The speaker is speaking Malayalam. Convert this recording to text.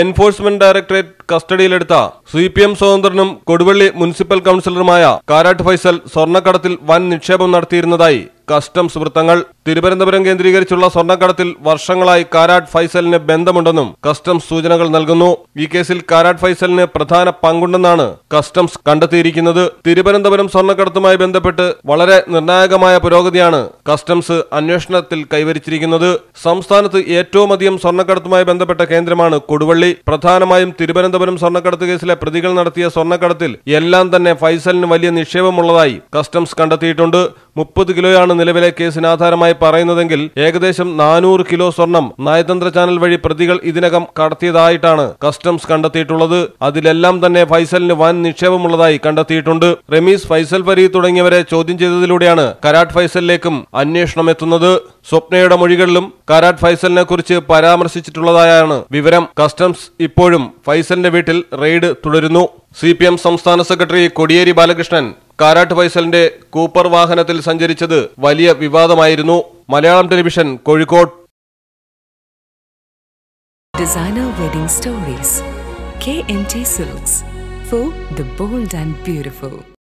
എൻഫോഴ്സ്മെന്റ് ഡയറക്ടറേറ്റ് കസ്റ്റഡിയിലെടുത്ത സി പി എം സ്വതന്ത്രനും കൊടുവള്ളി മുനിസിപ്പൽ കൌൺസിലറുമായ കാരാട്ട് ഫൈസൽ സ്വർണ്ണക്കടത്തിൽ വൻ നിക്ഷേപം നടത്തിയിരുന്നതായി കസ്റ്റംസ് വൃത്തങ്ങൾ തിരുവനന്തപുരം കേന്ദ്രീകരിച്ചുള്ള സ്വർണ്ണക്കടത്തിൽ വർഷങ്ങളായി കാരാട്ട് ഫൈസലിന് ബന്ധമുണ്ടെന്നും കസ്റ്റംസ് സൂചനകൾ നൽകുന്നു ഈ കേസിൽ കാരാട്ട് ഫൈസലിന് പ്രധാന പങ്കുണ്ടെന്നാണ് കസ്റ്റംസ് കണ്ടെത്തിയിരിക്കുന്നത് തിരുവനന്തപുരം സ്വർണ്ണക്കടത്തുമായി ബന്ധപ്പെട്ട് വളരെ നിർണായകമായ പുരോഗതിയാണ് കസ്റ്റംസ് അന്വേഷണത്തിൽ കൈവരിച്ചിരിക്കുന്നത് സംസ്ഥാനത്ത് ഏറ്റവും അധികം സ്വർണ്ണക്കടത്തുമായി ബന്ധപ്പെട്ട കേന്ദ്രമാണ് കൊടുവള്ളി പ്രധാനമായും തിരുവനന്തപുരം സ്വർണ്ണക്കടത്ത് കേസിലെ പ്രതികൾ നടത്തിയ സ്വർണ്ണക്കടത്തിൽ എല്ലാം തന്നെ ഫൈസലിന് വലിയ നിക്ഷേപമുള്ളതായി കസ്റ്റംസ് കണ്ടെത്തിയിട്ടുണ്ട് മുപ്പത് കിലോയാണ് നിലവിലെ ആധാരമായി പറയുന്നതെങ്കിൽ ഏകദേശം നാനൂറ് കിലോ സ്വർണം നയതന്ത്ര ചാനൽ വഴി പ്രതികൾ ഇതിനകം കടത്തിയതായിട്ടാണ് കസ്റ്റംസ് കണ്ടെത്തിയിട്ടുള്ളത് അതിലെല്ലാം തന്നെ ഫൈസലിന് വൻ നിക്ഷേപമുള്ളതായി കണ്ടെത്തിയിട്ടുണ്ട് റമീസ് ഫൈസൽ ഫരീദ് തുടങ്ങിയവരെ ചോദ്യം ചെയ്തതിലൂടെയാണ് കരാട്ട് ഫൈസലിലേക്കും അന്വേഷണം എത്തുന്നത് സ്വപ്നയുടെ മൊഴികളിലും കരാട്ട് ഫൈസലിനെ കുറിച്ച് പരാമർശിച്ചിട്ടുള്ളതായാണ് വിവരം കസ്റ്റംസ് ഇപ്പോഴും ഫൈസലിന്റെ വീട്ടിൽ റെയ്ഡ് തുടരുന്നു സി സംസ്ഥാന സെക്രട്ടറി കൊടിയേരി ബാലകൃഷ്ണൻ കാരാട്ട് ഫൈസലിന്റെ കൂപ്പർ വാഹനത്തിൽ സഞ്ചരിച്ചത് വലിയ വിവാദമായിരുന്നു Malayalam television Kozhikode designer wedding stories K N T silks for the bold and beautiful